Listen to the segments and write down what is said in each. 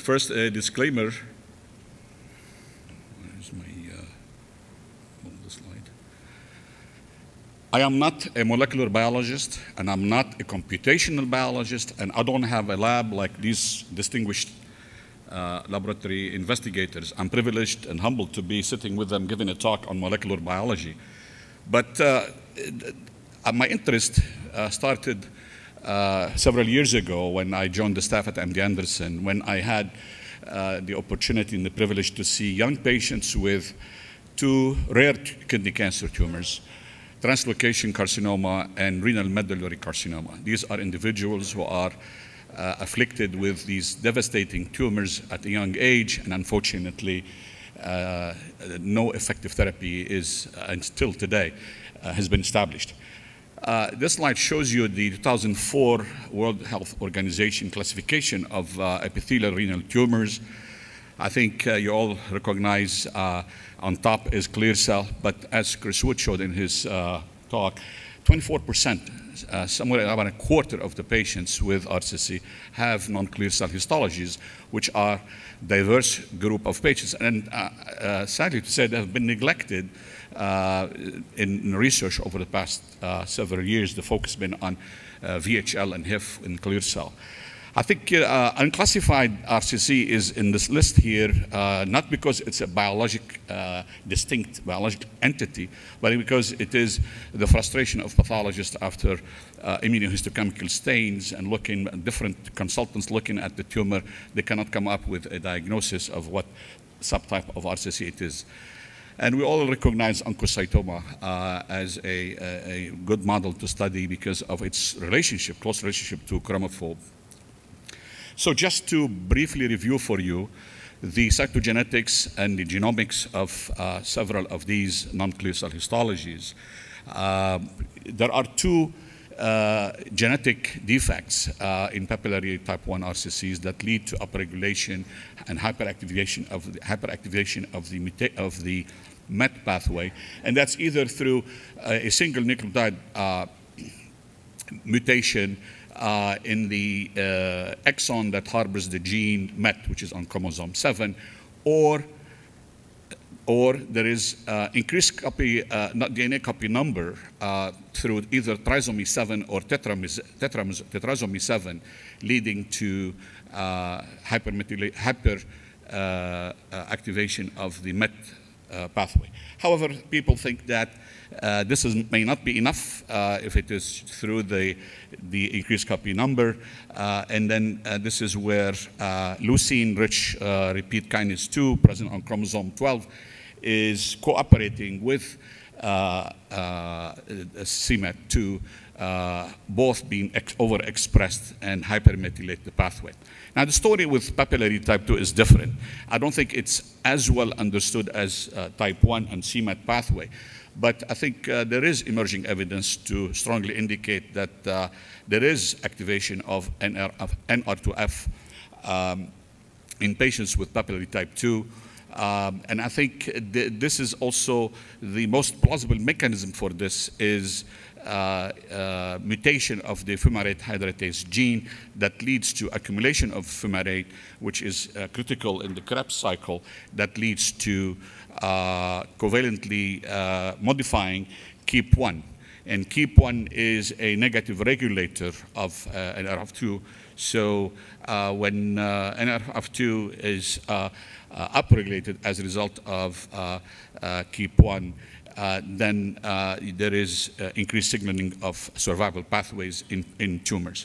first, a uh, disclaimer. Where's my uh, on the slide? I am not a molecular biologist, and I'm not a computational biologist, and I don't have a lab like these distinguished uh, laboratory investigators. I'm privileged and humbled to be sitting with them giving a talk on molecular biology. But uh, uh my interest uh, started uh, several years ago when I joined the staff at MD Anderson, when I had uh, the opportunity and the privilege to see young patients with two rare kidney cancer tumors, translocation carcinoma and renal medullary carcinoma. These are individuals who are uh, afflicted with these devastating tumors at a young age, and unfortunately, uh, no effective therapy is, until uh, and still today, uh, has been established. Uh, this slide shows you the 2004 World Health Organization classification of uh, epithelial renal tumors. I think uh, you all recognize uh, on top is clear cell, but as Chris Wood showed in his uh, talk, 24%, somewhere about a quarter of the patients with RCC have non-clear cell histologies, which are diverse group of patients. And sadly to say, they have been neglected uh, in research over the past uh, several years, the focus has been on uh, VHL and HIF in clear cell. I think uh, unclassified RCC is in this list here, uh, not because it's a biologic, uh, distinct biologic entity, but because it is the frustration of pathologists after immunohistochemical stains and looking different consultants looking at the tumor, they cannot come up with a diagnosis of what subtype of RCC it is. And we all recognize oncocytoma uh, as a, a, good model to study because of its relationship, close relationship to chromophobe. So just to briefly review for you the cytogenetics and the genomics of uh, several of these non-clear cell histologies, uh, there are two uh, genetic defects uh, in papillary type 1 RCCs that lead to upregulation and hyperactivation of the, hyperactivation of the, of the MET pathway, and that's either through uh, a single nucleotide uh, mutation uh, in the uh, exon that harbors the gene MET, which is on chromosome 7, or or there is uh, increased copy, uh, not DNA copy number through either trisomy 7 or tetrasomy 7, leading to hyperactivation hyper, of the MET uh, pathway. However, people think that uh, this is, may not be enough uh, if it is through the, the increased copy number. Uh, and then uh, this is where uh, leucine-rich repeat kinase 2, present on chromosome 12, is cooperating with cmet 2 both being overexpressed and hypermethylate the pathway. Now, the story with papillary type 2 is different. I don't think it's as well understood as uh, type 1 and CMAT pathway. But I think uh, there is emerging evidence to strongly indicate that uh, there is activation of NRF, NR2F um, in patients with papillary type 2. Um, and I think th this is also the most plausible mechanism for this is uh, uh, mutation of the fumarate hydratase gene that leads to accumulation of fumarate, which is uh, critical in the Krebs cycle, that leads to uh, covalently modifying KEEP1. And KEEP1 is a negative regulator of NRF2. So when NRF2 is upregulated as a result of KEEP1, uh, then uh, there is uh, increased signaling of survival pathways in, in tumors.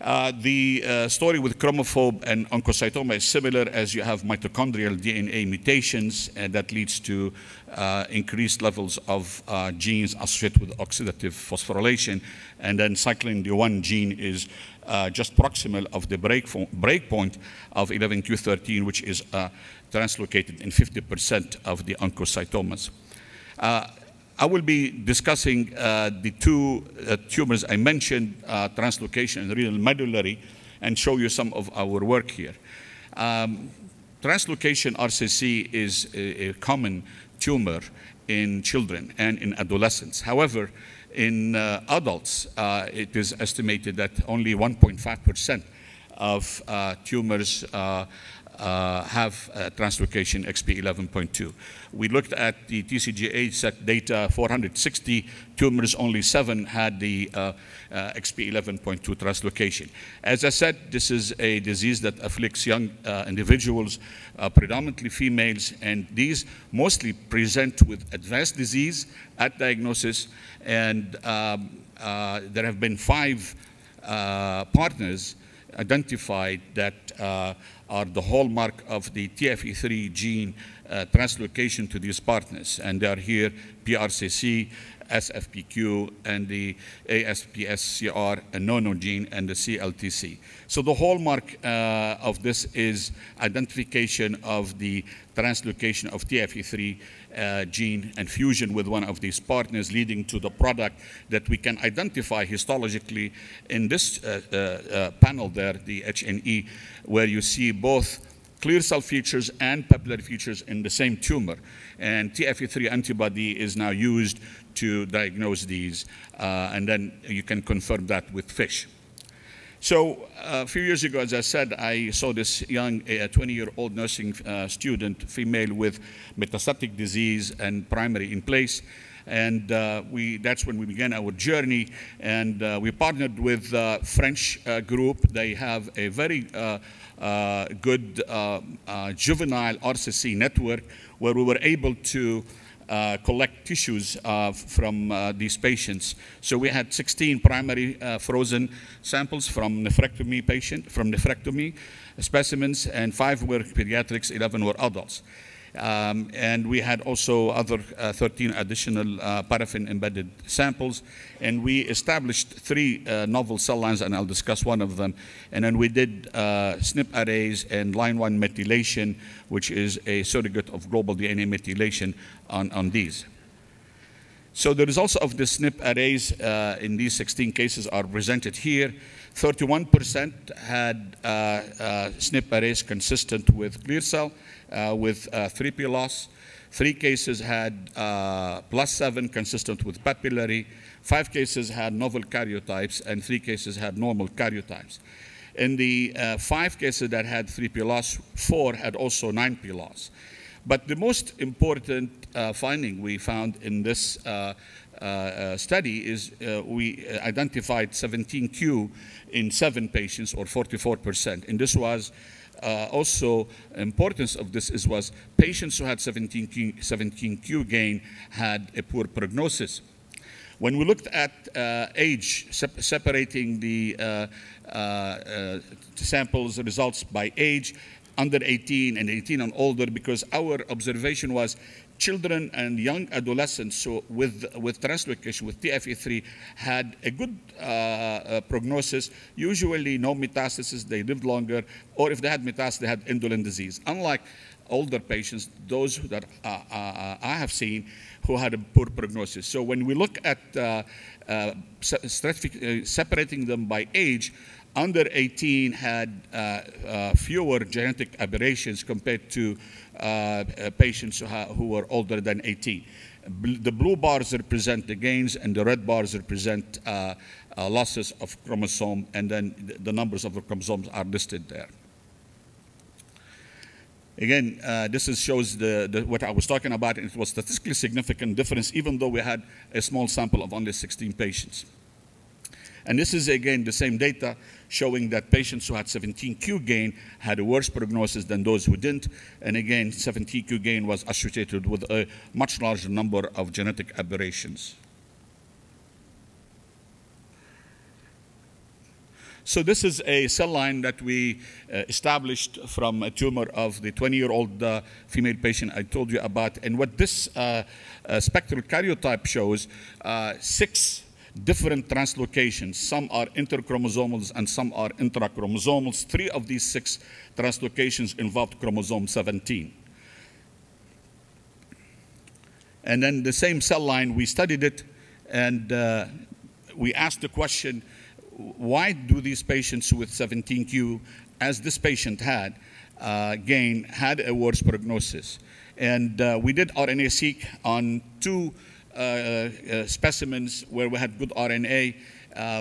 Uh, the uh, story with chromophobe and oncocytoma is similar as you have mitochondrial DNA mutations that leads to uh, increased levels of genes associated with oxidative phosphorylation. And then cyclin D1 gene is just proximal of the breakpoint break of 11q13, which is translocated in 50% of the oncocytomas. Uh, I will be discussing uh, the two uh, tumors I mentioned, uh, translocation and renal medullary, and show you some of our work here. Um, translocation RCC is a, a, common tumor in children and in adolescents. However, in uh, adults, uh, it is estimated that only 1.5% of tumors uh, have uh, translocation XP11.2. We looked at the TCGA set data, 460 tumors, only seven had the uh, uh XP11.2 translocation. As I said, this is a disease that afflicts young uh, individuals, predominantly females, and these mostly present with advanced disease at diagnosis, and um, there have been five partners identified that uh, are the hallmark of the TFE3 gene uh, translocation to these partners. And they are here, PRCC SFPQ and the ASPSCR and nonogene and the CLTC. So the hallmark uh, of this is identification of the translocation of TFE3 uh, gene and fusion with one of these partners leading to the product that we can identify histologically in this uh, uh, uh panel there, the HNE, where you see both clear cell features and papillary features in the same tumor. And TFE3 antibody is now used to diagnose these, uh, and then you can confirm that with FISH. So uh, a few years ago, as I said, I saw this young 20-year-old nursing uh, student, female with metastatic disease and primary in place. And uh, we, that's when we began our journey. And uh, we partnered with a uh, French group. They have a very good juvenile RCC network where we were able to uh, collect tissues uh, from uh, these patients. So we had 16 primary frozen samples from nephrectomy patient, from nephrectomy specimens, and five were pediatrics, 11 were adults. Um, and we had also other uh, 13 additional uh, paraffin embedded samples. And we established three uh, novel cell lines, and I'll discuss one of them. And then we did SNP arrays and line 1 methylation, which is a surrogate of global DNA methylation on, on these. So the results of the SNP arrays uh, in these 16 cases are presented here. 31% had uh, uh, SNP arrays consistent with clear cell, uh, with 3P uh, loss. Three cases had uh, plus seven consistent with papillary. Five cases had novel karyotypes, and three cases had normal karyotypes. In the uh, five cases that had 3P loss, four had also 9P loss. But the most important uh, finding we found in this uh, study is we identified 17Q in seven patients, or 44%. And this was uh, also importance of this is was patients who had 17Q, 17Q gain had a poor prognosis. When we looked at uh, age, se separating the uh, uh, uh, samples results by age, under 18 and 18 and older, because our observation was children and young adolescents so with, with translocation, with TFE3, had a good uh, uh, prognosis. Usually no metastasis, they lived longer, or if they had metastasis, they had indolent disease. Unlike older patients, those that uh, uh, uh I have seen who had a poor prognosis. So when we look at uh, uh separating them by age, under 18 had uh, uh, fewer genetic aberrations compared to uh, uh patients who, who, were older than 18. the blue bars represent the gains, and the red bars represent uh, uh, losses of chromosome, and then th the numbers of the chromosomes are listed there. Again, uh, this is, shows the, the, what I was talking about, and it was statistically significant difference, even though we had a small sample of only 16 patients. And this is, again, the same data showing that patients who had 17q gain had a worse prognosis than those who didn't. And again, 17q gain was associated with a much larger number of genetic aberrations. So this is a cell line that we uh, established from a tumor of the 20-year-old uh, female patient I told you about. And what this uh, uh spectral karyotype shows, uh, six different translocations. Some are interchromosomal and some are intrachromosomal. Three of these six translocations involved chromosome 17. And then the same cell line, we studied it and uh, we asked the question, why do these patients with 17q, as this patient had, uh, gain, had a worse prognosis? And uh, we did RNA-seq on two uh, uh, uh, specimens where we had good RNA.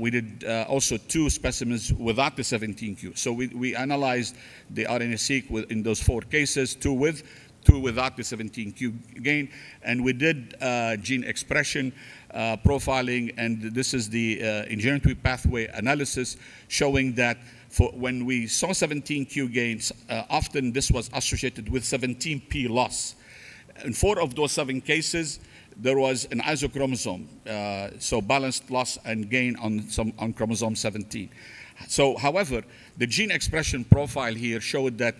we did also two specimens without the 17q. So we, we analyzed the RNA-seq in those four cases, two with, two without the 17q gain. And we did uh, gene expression uh, profiling, and this is the uh, pathway analysis showing that for when we saw 17q gains, uh, often this was associated with 17p loss. In four of those seven cases, there was an isochromosome, uh, so balanced loss and gain on, some, on chromosome 17. So, however, the gene expression profile here showed that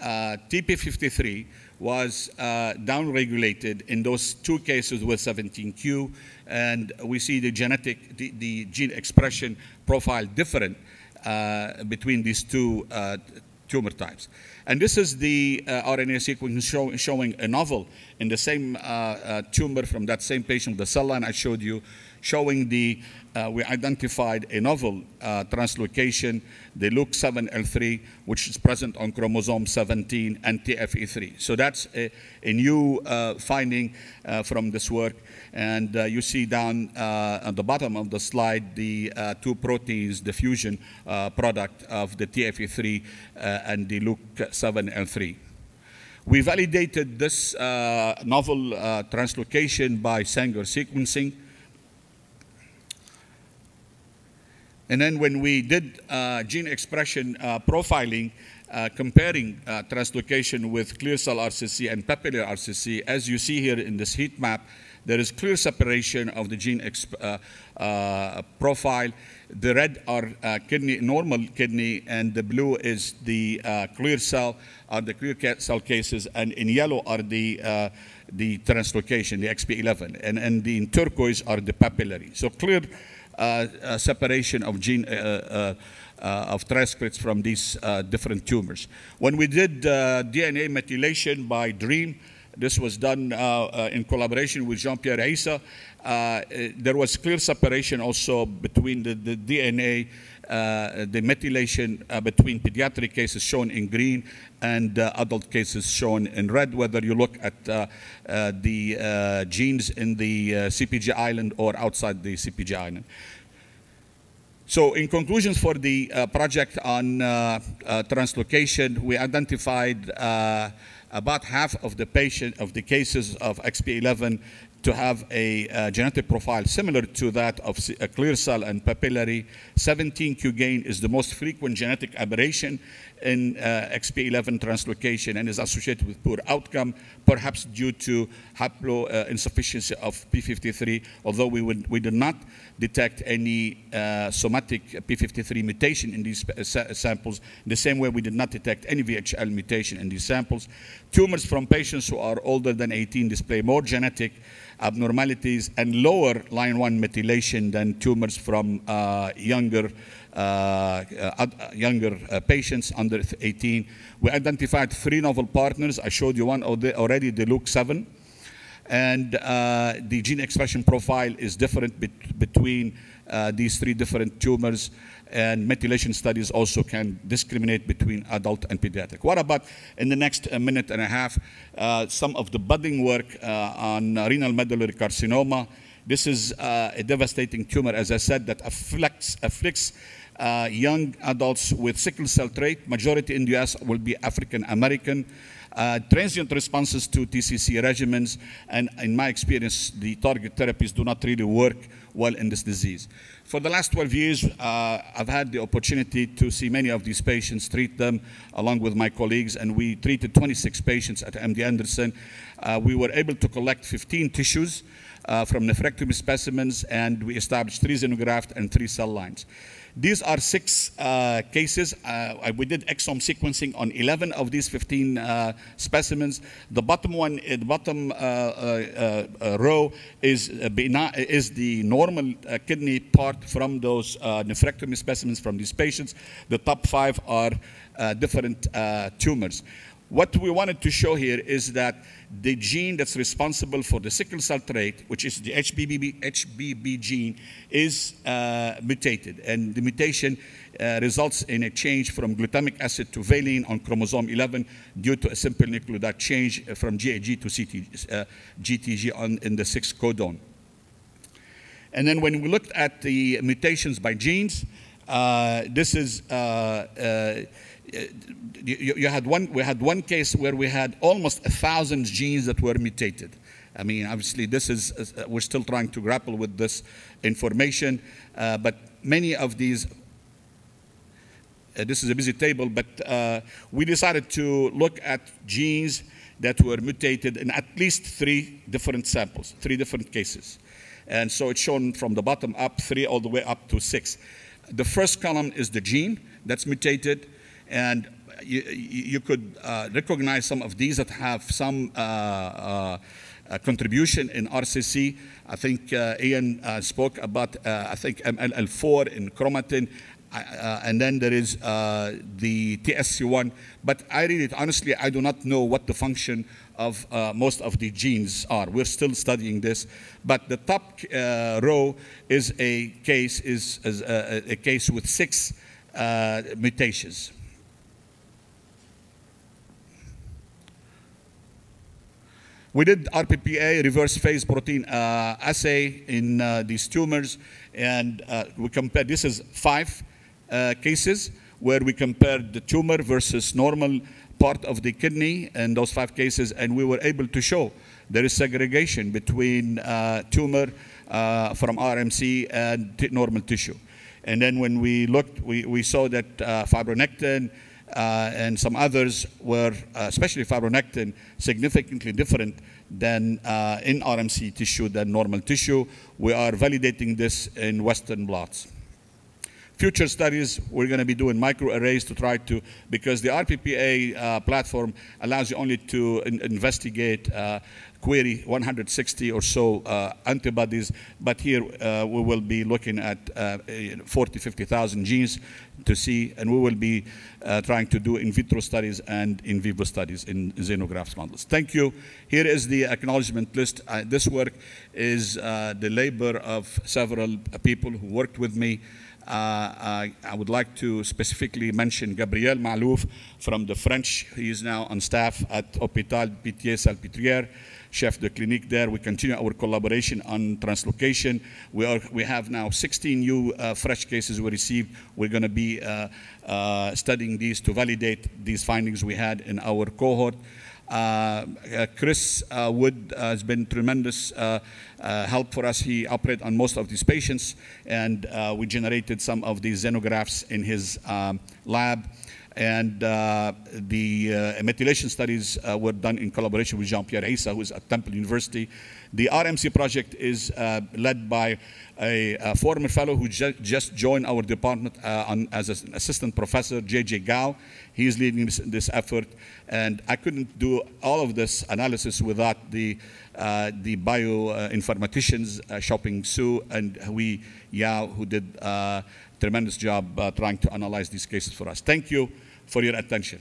uh, TP53 was uh, downregulated in those two cases with 17q, and we see the genetic, the, the gene expression profile different uh, between these two uh, tumor types. And this is the uh, RNA sequence show, showing a novel in the same uh, uh, tumor from that same patient, the cell line I showed you, showing the, uh, we identified a novel uh, translocation, the LUK7L3, which is present on chromosome 17 and TFE3. So that's a, a new finding from this work. And you see down at the bottom of the slide the two proteins, the fusion product of the TFE3 and the LUK 7 and 3. We validated this uh, novel uh, translocation by Sanger sequencing. And then when we did uh, gene expression uh, profiling, uh, comparing uh, translocation with clear cell RCC and papillary RCC, as you see here in this heat map, there is clear separation of the gene uh, uh, profile. The red are uh, kidney, normal kidney, and the blue is the clear cell, are the clear cell cases, and in yellow are the the translocation, the XP11, and, and the in turquoise are the papillary. So clear uh, separation of gene uh, uh, of transcripts from these different tumors. When we did DNA methylation by DREAM, this was done uh, uh, in collaboration with Jean-Pierre Issa. Uh, there was clear separation also between the, the DNA, the methylation between pediatric cases shown in green and adult cases shown in red, whether you look at the genes in the CPG island or outside the CPG island. So in conclusions for the uh, project on uh, uh, translocation, we identified about half of the patient of the cases of XP11 to have a, genetic profile similar to that of uh, clear cell and papillary. 17q gain is the most frequent genetic aberration in uh, XP11 translocation and is associated with poor outcome, perhaps due to haploinsufficiency uh, of P53, although we, would, we did not detect any uh, somatic P53 mutation in these uh, samples, the same way we did not detect any VHL mutation in these samples. Tumors from patients who are older than 18 display more genetic abnormalities and lower line 1 methylation than tumors from uh, younger, uh, uh, uh younger uh, patients under 18. We identified three novel partners. I showed you one already, the Luke7. And the gene expression profile is different bet between these three different tumors and methylation studies also can discriminate between adult and pediatric. What about in the next uh, minute and a half, uh, some of the budding work uh, on renal medullary carcinoma. This is uh, a devastating tumor, as I said, that afflicts, afflicts uh, young adults with sickle cell trait, majority in the US will be African American. Uh, transient responses to TCC regimens, and in my experience, the target therapies do not really work well in this disease. For the last 12 years, uh, I've had the opportunity to see many of these patients, treat them along with my colleagues, and we treated 26 patients at MD Anderson. Uh, we were able to collect 15 tissues uh, from nephrectomy specimens, and we established three xenograft and three cell lines. These are six uh, cases. Uh, we did exome sequencing on 11 of these 15 uh, specimens. The bottom one, uh, the bottom uh, uh, row is, is the normal kidney part from those nephrectomy specimens from these patients. The top five are different tumors. What we wanted to show here is that the gene that's responsible for the sickle cell trait, which is the HBB, HBB gene, is uh, mutated. And the mutation uh, results in a change from glutamic acid to valine on chromosome 11 due to a simple nucleotide change uh, from GAG to CT, uh, GTG on, in the sixth codon. And then when we looked at the mutations by genes, uh, this is uh, you, you, had one, we had one case where we had almost a thousand genes that were mutated. I mean, obviously, this is, uh, we're still trying to grapple with this information, uh, but many of these, uh, this is a busy table, but uh, we decided to look at genes that were mutated in at least three different samples, three different cases. And so it's shown from the bottom up, three all the way up to six. The first column is the gene that's mutated. And you, you could uh, recognize some of these that have some uh, uh contribution in RCC. I think uh, Ian uh, spoke about, I think, MLL4 in chromatin. and then there is the TSC1. But I read it honestly, I do not know what the function of uh, most of the genes are. We're still studying this, but the top uh, row is a case is, is a, a, case with six uh, mutations. We did RPPA, reverse phase protein uh, assay in uh, these tumors, and uh, we compared, this is five uh, cases where we compared the tumor versus normal part of the kidney in those five cases, and we were able to show there is segregation between uh, tumor uh, from RMC and normal tissue. And then when we looked, we, we saw that fibronectin, uh, and some others were, uh, especially fibronectin, significantly different than uh, in RMC tissue than normal tissue. We are validating this in Western blots future studies, we're going to be doing microarrays to try to, because the RPPA uh, platform allows you only to in investigate, uh, query 160 or so uh, antibodies, but here uh, we will be looking at uh, 40, 50,000 genes to see, and we will be uh, trying to do in vitro studies and in vivo studies in xenografts models. Thank you. Here is the acknowledgement list. this work is uh, the labor of several people who worked with me. Uh, uh, I would like to specifically mention Gabriel Malouf from the French. He is now on staff at Hôpital Pitié Salpêtrière, chef de clinique there. We continue our collaboration on translocation. We, are, we have now 16 new uh, fresh cases we received. We're going to be uh, uh, studying these to validate these findings we had in our cohort. Uh, uh Chris uh, Wood has been tremendous uh, help for us. He operated on most of these patients, and uh, we generated some of these xenografts in his um, lab. And uh, the uh, methylation studies uh, were done in collaboration with Jean-Pierre Issa, who is at Temple University. The RMC project is led by a, a, former fellow who ju just joined our department on, as an assistant professor, J.J. Gao. He is leading this, this effort. And I couldn't do all of this analysis without the uh, the bioinformaticians, Shopping uh, Su and Hui Yao, who did a tremendous job uh, trying to analyze these cases for us. Thank you for your attention.